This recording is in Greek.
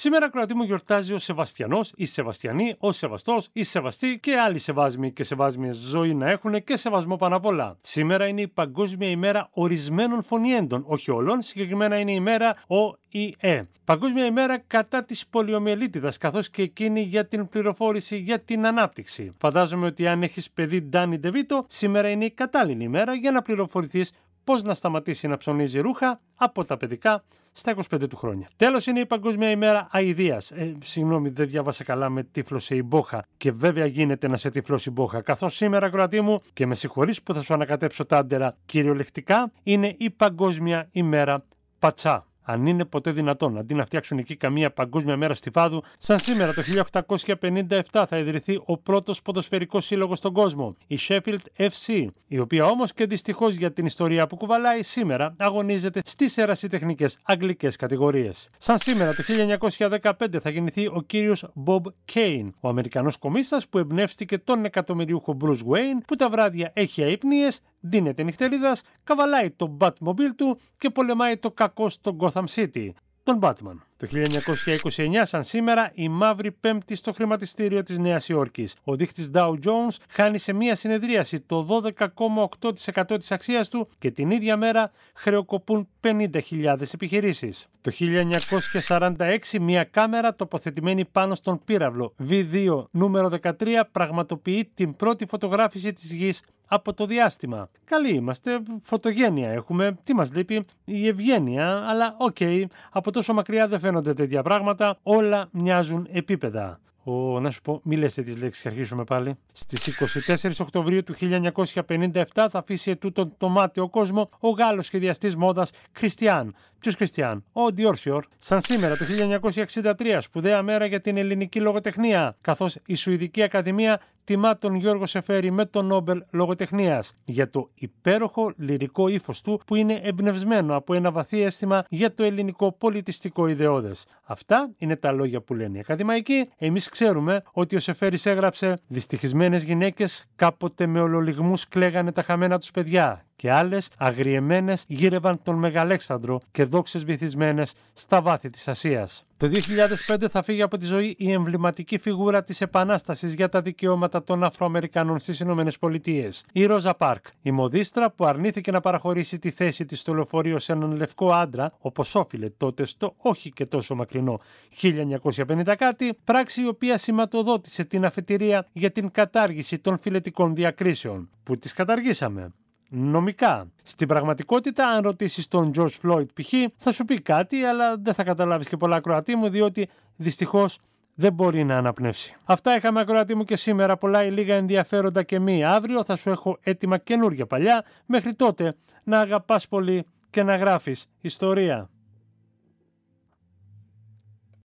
Σήμερα, κρατή μου, γιορτάζει ο Σεβαστιανός ή Σεβαστιανή, ο Σεβαστός ή Σεβαστή και άλλοι σεβάσμοι και σεβάσμιες ζωή να έχουν και σεβασμό πάνω απ' όλα. Σήμερα είναι η Παγκόσμια ημέρα ορισμένων φωνιέντων, όχι όλων, συγκεκριμένα είναι η ημέρα ο ή ε. Παγκόσμια ημέρα κατά της πολιομελίτιδα, καθώς και εκείνη για την πληροφόρηση για την ανάπτυξη. Φαντάζομαι ότι αν έχεις παιδί Ντάνι Ντεβίτο, σήμερα είναι η κατάλληλη ημέρα για να πληροφορηθείς πώς να σταματήσει να ψωνίζει ρούχα από τα παιδικά στα 25 του χρόνια. Τέλος, είναι η Παγκόσμια ημέρα αηδίας. Ε, συγγνώμη, δεν διάβασα καλά με τύφλωσε η μπόχα. Και βέβαια γίνεται να σε τυφλώσει η μπόχα. Καθώς σήμερα, Κροατή μου, και με συγχωρείς που θα σου ανακατέψω τα άντερα, κυριολεκτικά είναι η Παγκόσμια ημέρα πατσά αν είναι ποτέ δυνατόν. Αντί να φτιάξουν εκεί καμία παγκόσμια μέρα στη Φάδου, σαν σήμερα το 1857 θα ιδρυθεί ο πρώτος ποδοσφαιρικός σύλλογος στον κόσμο, η Sheffield FC, η οποία όμως και δυστυχώς για την ιστορία που κουβαλάει σήμερα αγωνίζεται στις ερασιτεχνικές αγγλικές κατηγορίες. Σαν σήμερα το 1915 θα γεννηθεί ο κύριος Bob Kane, ο Αμερικανός κομίστα που εμπνεύστηκε τον εκατομμυριούχο Bruce Wayne, που τα βράδια έχει αϊπνίες, δίνεται νυχτερίδας, καβαλάει το Batmobile του και πολεμάει το κακό στο Gotham City, τον Batman. Το 1929, σαν σήμερα, η μαύρη πέμπτη στο χρηματιστήριο της Νέας Υόρκης. Ο δείχτης Dow Jones χάνει σε μία συνεδρίαση το 12,8% της αξίας του και την ίδια μέρα χρεοκοπούν 50.000 επιχειρήσεις. Το 1946, μία κάμερα τοποθετημένη πάνω στον πύραυλο V2 νούμερο 13 πραγματοποιεί την πρώτη φωτογράφηση της γης από το διάστημα. Καλοί είμαστε, φωτογένεια έχουμε. Τι μας λείπει, η ευγένεια, αλλά οκ, okay, από τόσο μακριά δεν φαίνονται τέτοια πράγματα. Όλα μοιάζουν επίπεδα. Ο, να σου πω, μη λες τις λέξεις και αρχίσουμε πάλι. Στις 24 Οκτωβρίου του 1957 θα αφήσει ετούτον το μάτι ο κόσμος ο Γάλλος σχεδιαστής μόδας Κριστιαν. Ποιο Κριστιαν? Ο Ντιόρσιορ. Σαν σήμερα το 1963 σπουδαία μέρα για την ελληνική λογοτεχνία, καθώς η Σουηδική Ακαδημία τιμά τον Γιώργο Σεφέρη με τον Νόμπελ Λογοτεχνίας για το υπέροχο λυρικό ύφος του που είναι εμπνευσμένο από ένα βαθύ αίσθημα για το ελληνικό πολιτιστικό ιδεώδες. Αυτά είναι τα λόγια που λένε οι ακαδημαϊκοί. Εμείς ξέρουμε ότι ο Σεφέρης έγραψε Δυστυχισμένες γυναίκες κάποτε με ολολιγμούς κλαίγανε τα χαμένα τους παιδιά και άλλες αγριεμένες γύρευαν τον Μεγαλέξανδρο και δόξες βυθισμένες στα βάθη της Ασίας. Το 2005 θα φύγει από τη ζωή η εμβληματική φιγούρα της επανάστασης για τα δικαιώματα των Αφροαμερικανών στις Ηνωμένες Πολιτείες, η Ρόζα Πάρκ, η μοδίστρα που αρνήθηκε να παραχωρήσει τη θέση της στο λεωφορείο σε έναν λευκό άντρα, όπως όφιλε τότε στο όχι και τόσο μακρινό 1950 κάτι, πράξη η οποία σηματοδότησε την αφετηρία για την κατάργηση των φιλετικών διακρίσεων, που τις καταργήσαμε νομικά. Στην πραγματικότητα, αν ρωτήσεις τον George Floyd π.χ., θα σου πει κάτι, αλλά δεν θα καταλάβεις και πολλά ακροατή μου, διότι δυστυχώς δεν μπορεί να αναπνεύσει. Αυτά είχαμε ακροατή μου και σήμερα. Πολλά ή λίγα ενδιαφέροντα και μη. Αύριο θα σου έχω έτοιμα καινούργια παλιά. Μέχρι τότε να αγαπάς πολύ και να γράφεις ιστορία.